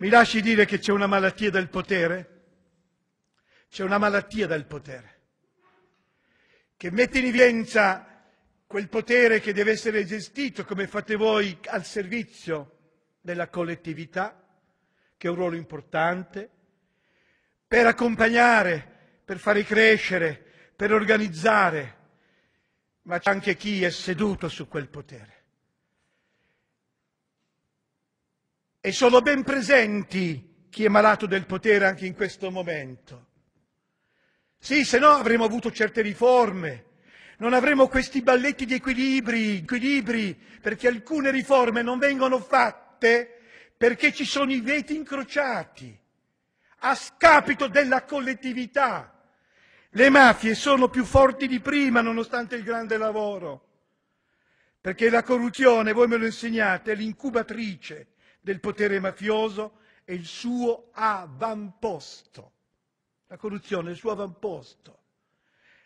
Mi lasci dire che c'è una malattia del potere? C'è una malattia del potere che mette in evidenza quel potere che deve essere gestito come fate voi al servizio della collettività, che è un ruolo importante, per accompagnare, per fare crescere, per organizzare, ma c'è anche chi è seduto su quel potere. E sono ben presenti chi è malato del potere anche in questo momento. Sì, se no avremmo avuto certe riforme, non avremo questi balletti di equilibri, equilibri, perché alcune riforme non vengono fatte perché ci sono i veti incrociati, a scapito della collettività. Le mafie sono più forti di prima nonostante il grande lavoro, perché la corruzione, voi me lo insegnate, è l'incubatrice del potere mafioso è il suo avamposto. La corruzione è il suo avamposto.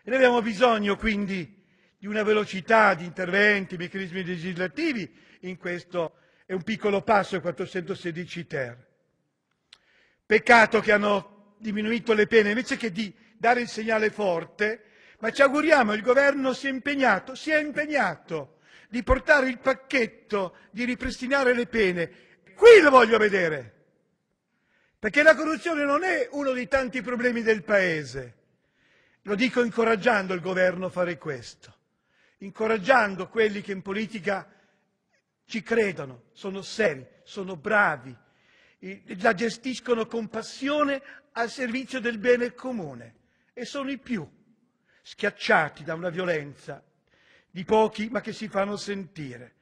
E noi abbiamo bisogno quindi di una velocità di interventi, meccanismi legislativi, in questo è un piccolo passo il 416 ter. Peccato che hanno diminuito le pene invece che di dare il segnale forte, ma ci auguriamo, il governo si è impegnato, si è impegnato di portare il pacchetto, di ripristinare le pene qui lo voglio vedere. Perché la corruzione non è uno dei tanti problemi del Paese. Lo dico incoraggiando il governo a fare questo, incoraggiando quelli che in politica ci credono, sono seri, sono bravi, la gestiscono con passione al servizio del bene comune e sono i più schiacciati da una violenza di pochi ma che si fanno sentire.